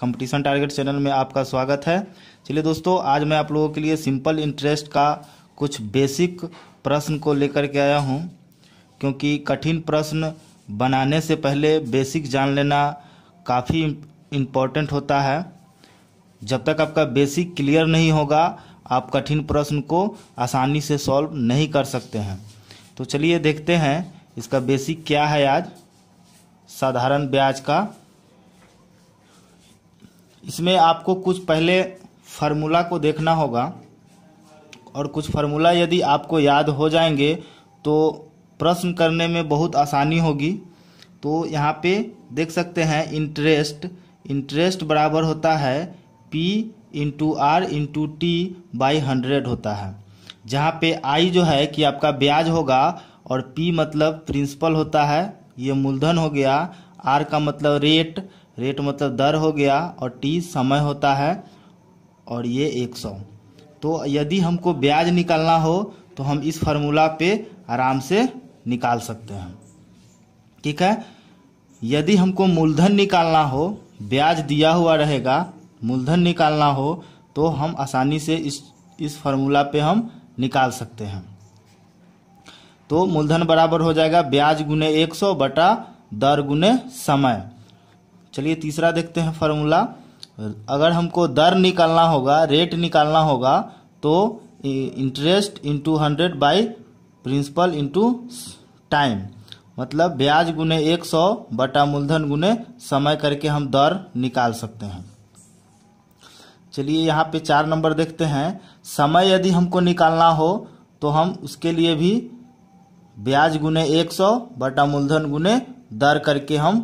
competition target channel में आपका स्वागत है चलिए दोस्तों आज मैं आप लोगों के लिए सिंपल इंटरेस्ट का कुछ बेसिक प्रश्न को लेकर के आया हूँ क्योंकि कठिन प्रश्न बनाने से पहले बेसिक जान लेना काफ़ी इम्पोर्टेंट होता है जब तक आपका बेसिक क्लियर नहीं होगा आप कठिन प्रश्न को आसानी से सॉल्व नहीं कर सकते हैं तो चलिए देखते हैं इसका बेसिक क्या है आज साधारण ब्याज का इसमें आपको कुछ पहले फार्मूला को देखना होगा और कुछ फार्मूला यदि आपको याद हो जाएंगे तो प्रश्न करने में बहुत आसानी होगी तो यहाँ पे देख सकते हैं इंटरेस्ट इंटरेस्ट बराबर होता है P into R into T by hundred होता है जहाँ पे आई जो है कि आपका ब्याज होगा और पी मतलब प्रिंसिपल होता है ये मूलधन हो गया आर का मतलब रेट रेट मतलब दर हो गया और टी समय होता है और ये एक सौ तो यदि हमको ब्याज निकालना हो तो हम इस फार्मूला पे आराम से निकाल सकते हैं ठीक है यदि हमको मूलधन निकालना हो ब्याज दिया हुआ रहेगा मूलधन निकालना हो तो हम आसानी से इस इस फार्मूला पे हम निकाल सकते हैं तो मूलधन बराबर हो जाएगा ब्याज गुने एक सौ बटा दर गुने समय चलिए तीसरा देखते हैं फार्मूला अगर हमको दर निकालना होगा रेट निकालना होगा तो interest into hundred by principal into time मतलब ब्याज गुने एक सौ बटा मूलधन गुने समय करके हम दर निकाल सकते हैं चलिए यहाँ पे चार नंबर देखते हैं समय यदि हमको निकालना हो तो हम उसके लिए भी ब्याज गुने एक सौ बटा मूलधन गुने दर करके हम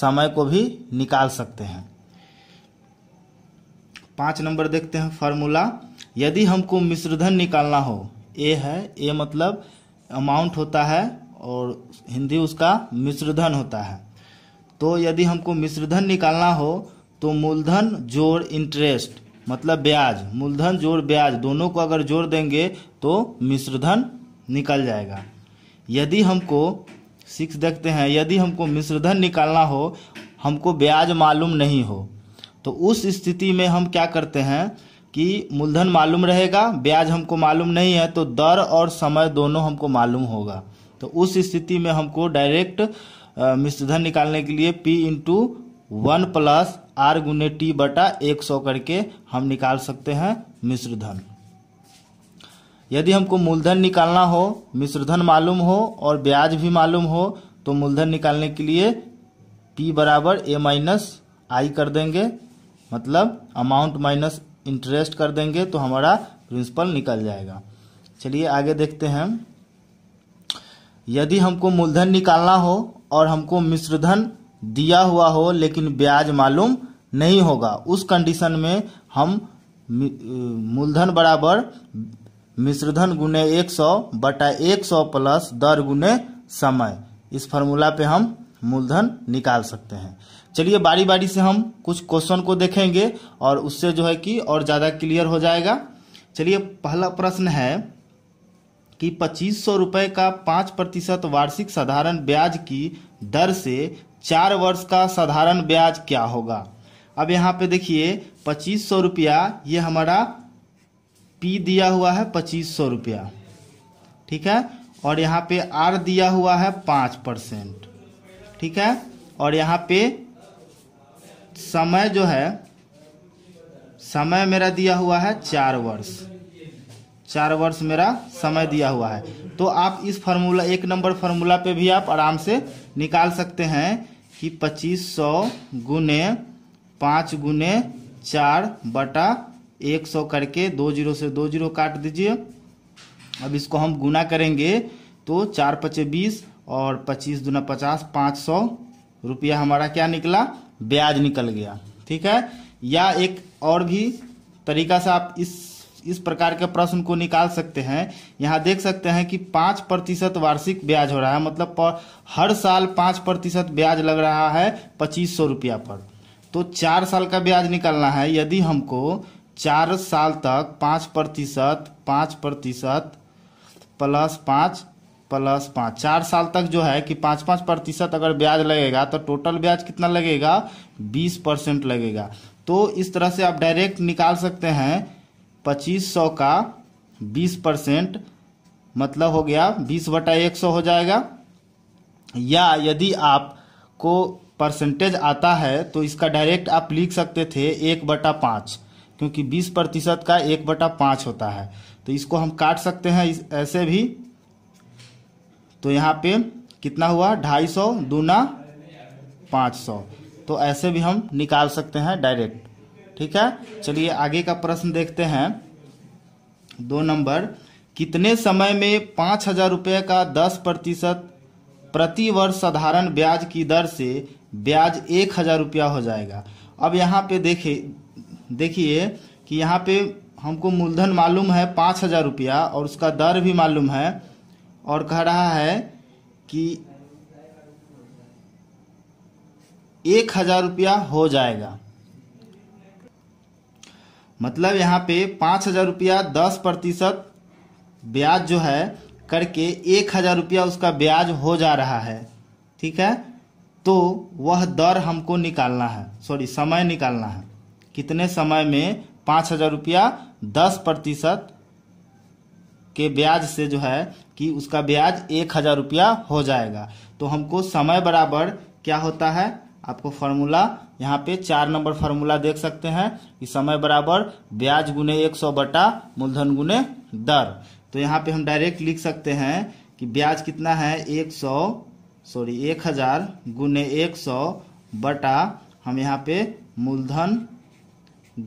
समय को भी निकाल सकते हैं पाँच नंबर देखते हैं फार्मूला यदि हमको मिश्रधन निकालना हो ए है ए मतलब अमाउंट होता है और हिंदी उसका मिश्रधन होता है तो यदि हमको मिश्रधन निकालना हो तो मूलधन जोड़ इंटरेस्ट मतलब ब्याज मूलधन जोड़ ब्याज दोनों को अगर जोड़ देंगे तो मिश्रधन निकल जाएगा यदि हमको सिक्स देखते हैं यदि हमको मिश्रधन निकालना हो हमको ब्याज मालूम नहीं हो तो उस स्थिति में हम क्या करते हैं कि मूलधन मालूम रहेगा ब्याज हमको मालूम नहीं है तो दर और समय दोनों हमको मालूम होगा तो उस स्थिति में हमको डायरेक्ट मिश्रधन निकालने के लिए P into one plus R गुने टी बटा एक सौ करके हम निकाल सकते हैं मिश्रधन यदि हमको मूलधन निकालना हो मिश्रधन मालूम हो और ब्याज भी मालूम हो तो मूलधन निकालने के लिए पी बराबर ए माइनस आई कर देंगे मतलब अमाउंट माइनस इंटरेस्ट कर देंगे तो हमारा प्रिंसिपल निकल जाएगा चलिए आगे देखते हैं यदि हमको मूलधन निकालना हो और हमको मिश्रधन दिया हुआ हो लेकिन ब्याज मालूम नहीं होगा उस कंडीशन में हम मूलधन बराबर मिश्रधन गुने एक सौ बटा एक सौ प्लस दर गुने समय इस फार्मूला पे हम मूलधन निकाल सकते हैं चलिए बारी बारी से हम कुछ क्वेश्चन को देखेंगे और उससे जो है कि और ज़्यादा क्लियर हो जाएगा चलिए पहला प्रश्न है कि पच्चीस सौ रुपये का पाँच प्रतिशत वार्षिक साधारण ब्याज की दर से चार वर्ष का साधारण ब्याज क्या होगा अब यहाँ पे देखिए पच्चीस सौ रुपया ये हमारा पी दिया हुआ है पच्चीस सौ रुपया ठीक है और यहाँ पे आर दिया हुआ है पाँच परसेंट ठीक है और यहाँ पे समय जो है समय मेरा दिया हुआ है चार वर्ष चार वर्ष मेरा समय दिया हुआ है तो आप इस फार्मूला एक नंबर फार्मूला पे भी आप आराम से निकाल सकते हैं कि पच्चीस सौ गुने पाँच गुने चार बटा एक सौ करके दो जीरो से दो जीरो काट दीजिए अब इसको हम गुना करेंगे तो चार पचे बीस और पच्चीस दूना पचास पाँच सौ रुपया हमारा क्या निकला ब्याज निकल गया ठीक है या एक और भी तरीका से आप इस इस प्रकार के प्रश्न को निकाल सकते हैं यहाँ देख सकते हैं कि पाँच प्रतिशत वार्षिक ब्याज हो रहा है मतलब पर हर साल पाँच प्रतिशत ब्याज लग रहा है पच्चीस सौ रुपया पर तो चार साल का ब्याज निकालना है यदि हमको चार साल तक पाँच प्रतिशत पाँच प्रतिशत प्लस पाँच प्लस पाँच चार साल तक जो है कि पाँच पाँच प्रतिशत अगर ब्याज लगेगा तो टोटल ब्याज कितना लगेगा बीस परसेंट लगेगा तो इस तरह से आप डायरेक्ट निकाल सकते हैं पच्चीस सौ का बीस परसेंट मतलब हो गया बीस बटा एक सौ हो जाएगा या यदि आप को परसेंटेज आता है तो इसका डायरेक्ट आप लिख सकते थे एक बटा पाँच क्योंकि बीस प्रतिशत का एक बटा पाँच होता है तो इसको हम काट सकते हैं ऐसे भी तो यहाँ पे कितना हुआ ढाई सौ दूना पाँच सौ तो ऐसे भी हम निकाल सकते हैं डायरेक्ट ठीक है चलिए आगे का प्रश्न देखते हैं दो नंबर कितने समय में पाँच हजार रुपये का दस प्रतिशत प्रति वर्ष साधारण ब्याज की दर से ब्याज एक हजार रुपया हो जाएगा अब यहाँ पे देखे देखिए कि यहाँ पे हमको मूलधन मालूम है पाँच हज़ार रुपया और उसका दर भी मालूम है और कह रहा है कि एक हज़ार रुपया हो जाएगा मतलब यहाँ पे पाँच हज़ार रुपया दस प्रतिशत ब्याज जो है करके एक हज़ार रुपया उसका ब्याज हो जा रहा है ठीक है तो वह दर हमको निकालना है सॉरी समय निकालना है कितने समय में पाँच हजार रुपया दस प्रतिशत के ब्याज से जो है कि उसका ब्याज एक हजार रुपया हो जाएगा तो हमको समय बराबर क्या होता है आपको फार्मूला यहाँ पे चार नंबर फार्मूला देख सकते हैं कि समय बराबर ब्याज गुने एक सौ बटा मूलधन गुने दर तो यहाँ पे हम डायरेक्ट लिख सकते हैं कि ब्याज कितना है एक सौ सॉरी एक हजार गुने एक सौ बटा हम यहाँ पे मूलधन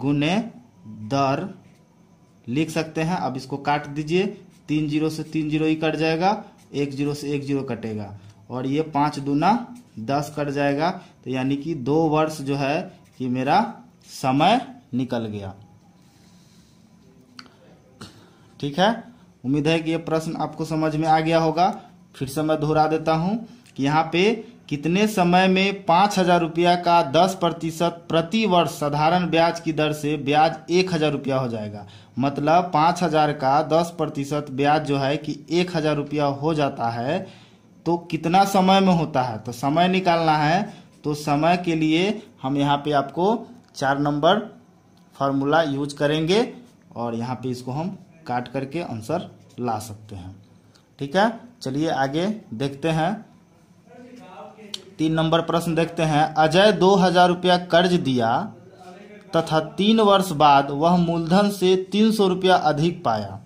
गुने दर लिख सकते हैं अब इसको काट दीजिए तीन जीरो से तीन जीरो ही कट जाएगा एक जीरो से एक जीरो कटेगा और ये पाँच दूना दस कट जाएगा तो यानी कि दो वर्ष जो है कि मेरा समय निकल गया ठीक है उम्मीद है कि ये प्रश्न आपको समझ में आ गया होगा फिर से मैं दोहरा देता हूँ कि यहाँ पे कितने समय में पाँच हजार रुपया का दस प्रतिशत प्रति वर्ष साधारण ब्याज की दर से ब्याज एक हजार रुपया हो जाएगा मतलब पाँच हजार का दस प्रतिशत ब्याज जो है कि एक हजार रुपया हो जाता है तो कितना समय में होता है तो समय निकालना है तो समय के लिए हम यहाँ पे आपको चार नंबर फार्मूला यूज करेंगे और यहाँ पे इसको हम काट करके आंसर ला सकते हैं ठीक है चलिए आगे देखते हैं तीन नंबर प्रश्न देखते हैं अजय दो हजार रुपया कर्ज दिया तथा तीन वर्ष बाद वह मूलधन से तीन सौ रुपया अधिक पाया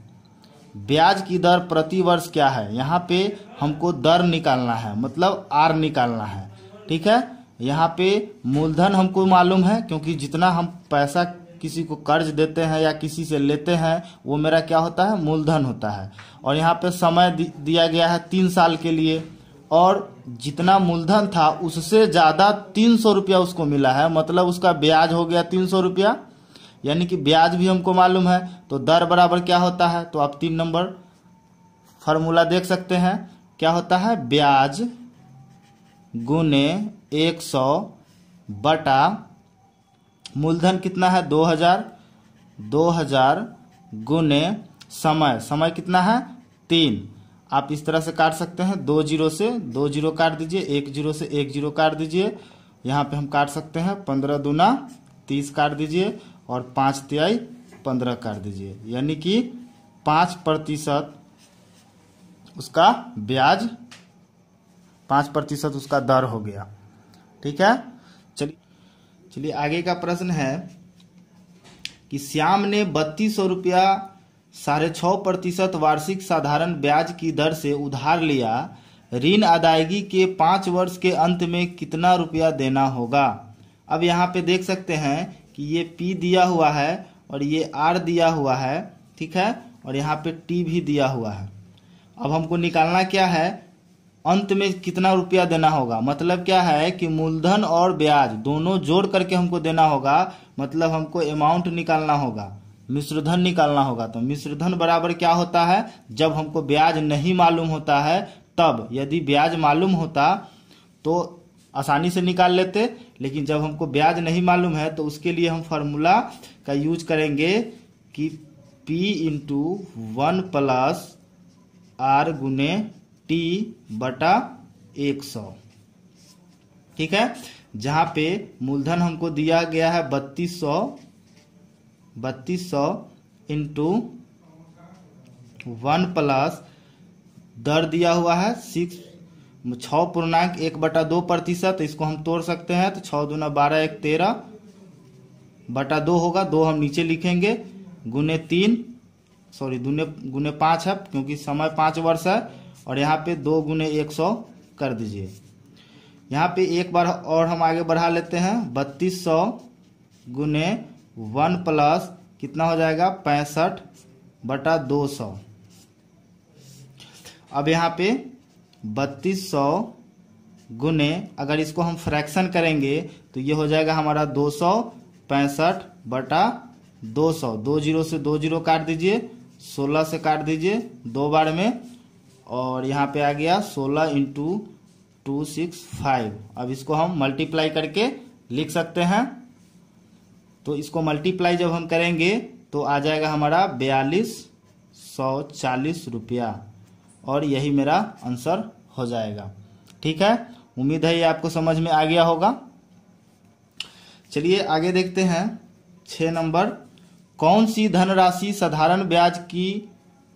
ब्याज की दर प्रति वर्ष क्या है यहाँ पे हमको दर निकालना है मतलब आर निकालना है ठीक है यहाँ पे मूलधन हमको मालूम है क्योंकि जितना हम पैसा किसी को कर्ज देते हैं या किसी से लेते हैं वो मेरा क्या होता है मूलधन होता है और यहाँ पे समय दिया गया है तीन साल के लिए और जितना मूलधन था उससे ज़्यादा तीन सौ रुपया उसको मिला है मतलब उसका ब्याज हो गया तीन सौ रुपया यानी कि ब्याज भी हमको मालूम है तो दर बराबर क्या होता है तो आप तीन नंबर फार्मूला देख सकते हैं क्या होता है ब्याज गुने एक सौ बटा मूलधन कितना है दो हजार दो हजार गुने समय समय कितना है तीन आप इस तरह से काट सकते हैं दो जीरो से दो जीरो काट दीजिए एक जीरो से एक जीरो काट दीजिए यहाँ पे हम काट सकते हैं पंद्रह दूना तीस काट दीजिए और पाँच तिहाई पंद्रह काट दीजिए यानी कि पाँच प्रतिशत उसका ब्याज पाँच प्रतिशत उसका दर हो गया ठीक है चलिए चलिए आगे का प्रश्न है कि श्याम ने बत्तीस सौ रुपया साढ़े छः प्रतिशत वार्षिक साधारण ब्याज की दर से उधार लिया ऋण अदायगी के पाँच वर्ष के अंत में कितना रुपया देना होगा अब यहाँ पे देख सकते हैं कि ये पी दिया हुआ है और ये आर दिया हुआ है ठीक है और यहाँ पे टी भी दिया हुआ है अब हमको निकालना क्या है अंत में कितना रुपया देना होगा मतलब क्या है कि मूलधन और ब्याज दोनों जोड़ करके हमको देना होगा मतलब हमको अमाउंट निकालना होगा मिश्रधन निकालना होगा तो मिश्रधन बराबर क्या होता है जब हमको ब्याज नहीं मालूम होता है तब यदि ब्याज मालूम होता तो आसानी से निकाल लेते लेकिन जब हमको ब्याज नहीं मालूम है तो उसके लिए हम फार्मूला का यूज करेंगे कि P into one plus R गुने टी बटा एक सौ ठीक है जहाँ पे मूलधन हमको दिया गया है बत्तीस सौ बत्तीस सौ इंटू वन प्लस दर दिया हुआ है सिक्स छः पूर्णांक एक बटा दो प्रतिशत तो इसको हम तोड़ सकते हैं तो छः दूना बारह एक तेरह बटा दो होगा दो हम नीचे लिखेंगे गुने तीन सॉरी दुने गुने पाँच है क्योंकि समय पाँच वर्ष है और यहाँ पे दो गुने एक सौ कर दीजिए यहाँ पे एक बार और हम आगे बढ़ा लेते हैं बत्तीस सौ गुने वन प्लस कितना हो जाएगा पैंसठ बटा दो सौ अब यहाँ पे बत्तीस सौ गुने अगर इसको हम फ्रैक्शन करेंगे तो ये हो जाएगा हमारा दो सौ पैंसठ बटा दो सौ दो जीरो से दो जीरो काट दीजिए सोलह से काट दीजिए दो बार में और यहाँ पे आ गया सोलह इंटू टू सिक्स फाइव अब इसको हम मल्टीप्लाई करके लिख सकते हैं तो इसको मल्टीप्लाई जब हम करेंगे तो आ जाएगा हमारा बयालीस सौ चालीस रुपया और यही मेरा आंसर हो जाएगा ठीक है उम्मीद है ये आपको समझ में आ गया होगा चलिए आगे देखते हैं छ नंबर कौन सी धनराशि साधारण ब्याज की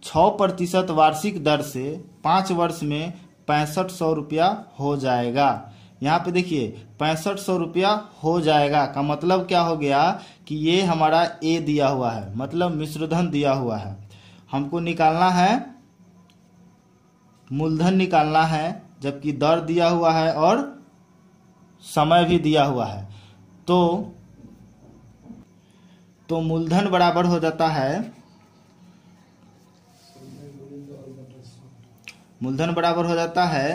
छः प्रतिशत वार्षिक दर से पाँच वर्ष में पैंसठ सौ रुपया हो जाएगा यहाँ पे देखिए पैंसठ सौ रुपया हो जाएगा का मतलब क्या हो गया कि ये हमारा ए दिया हुआ है मतलब मिश्रधन दिया हुआ है हमको निकालना है मूलधन निकालना है जबकि दर दिया हुआ है और समय भी दिया हुआ है तो तो मूलधन बराबर हो जाता है मूलधन बराबर हो जाता है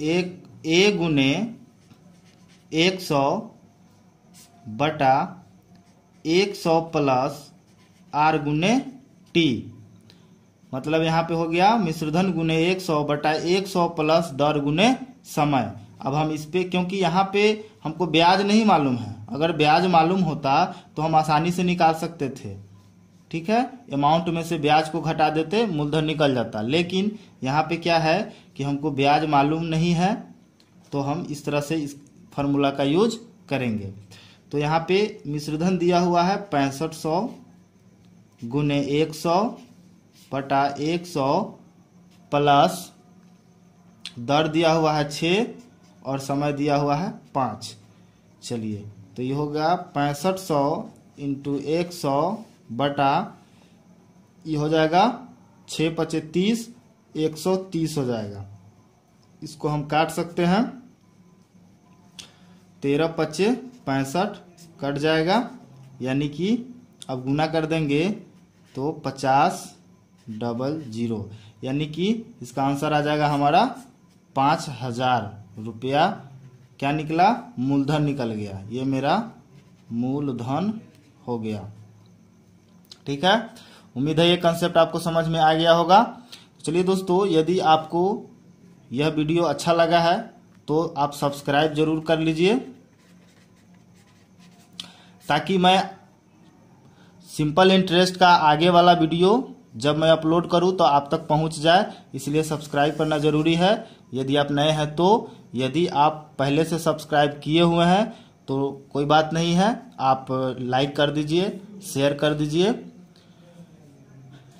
एक ए गुने एक सौ बटा एक सौ प्लस आर गुने टी मतलब यहाँ पे हो गया मिश्रधन गुने एक सौ बटा एक सौ प्लस दर गुने समय अब हम इस पर क्योंकि यहाँ पे हमको ब्याज नहीं मालूम है अगर ब्याज मालूम होता तो हम आसानी से निकाल सकते थे ठीक है अमाउंट में से ब्याज को घटा देते मूलधन निकल जाता लेकिन यहाँ पे क्या है कि हमको ब्याज मालूम नहीं है तो हम इस तरह से इस फार्मूला का यूज करेंगे तो यहाँ पे मिश्रधन दिया हुआ है पैंसठ सौ गुने एक सौ बटा एक सौ प्लस दर दिया हुआ है छः और समय दिया हुआ है पाँच चलिए तो ये होगा पैंसठ सौ इंटू एक सौ बटा ये हो जाएगा छः पचे तीस एक सौ तीस हो जाएगा इसको हम काट सकते हैं तेरह पच्चे पैंसठ कट जाएगा यानी कि अब गुना कर देंगे तो पचास डबल जीरो यानी कि इसका आंसर आ जाएगा हमारा पाँच हजार रुपया क्या निकला मूलधन निकल गया ये मेरा मूलधन हो गया ठीक है उम्मीद है ये कंसेप्ट आपको समझ में आ गया होगा चलिए दोस्तों यदि आपको यह वीडियो अच्छा लगा है तो आप सब्सक्राइब जरूर कर लीजिए ताकि मैं सिंपल इंटरेस्ट का आगे वाला वीडियो जब मैं अपलोड करूं तो आप तक पहुंच जाए इसलिए सब्सक्राइब करना ज़रूरी है यदि आप नए हैं तो यदि आप पहले से सब्सक्राइब किए हुए हैं तो कोई बात नहीं है आप लाइक कर दीजिए शेयर कर दीजिए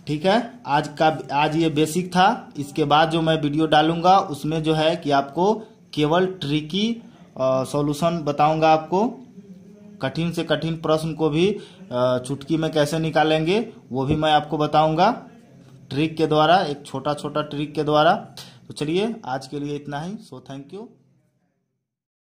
ठीक है आज का आज ये बेसिक था इसके बाद जो मैं वीडियो डालूंगा उसमें जो है कि आपको केवल ट्रिकी सॉल्यूशन बताऊंगा आपको कठिन से कठिन प्रश्न को भी चुटकी में कैसे निकालेंगे वो भी मैं आपको बताऊंगा ट्रिक के द्वारा एक छोटा छोटा ट्रिक के द्वारा तो चलिए आज के लिए इतना ही सो थैंक यू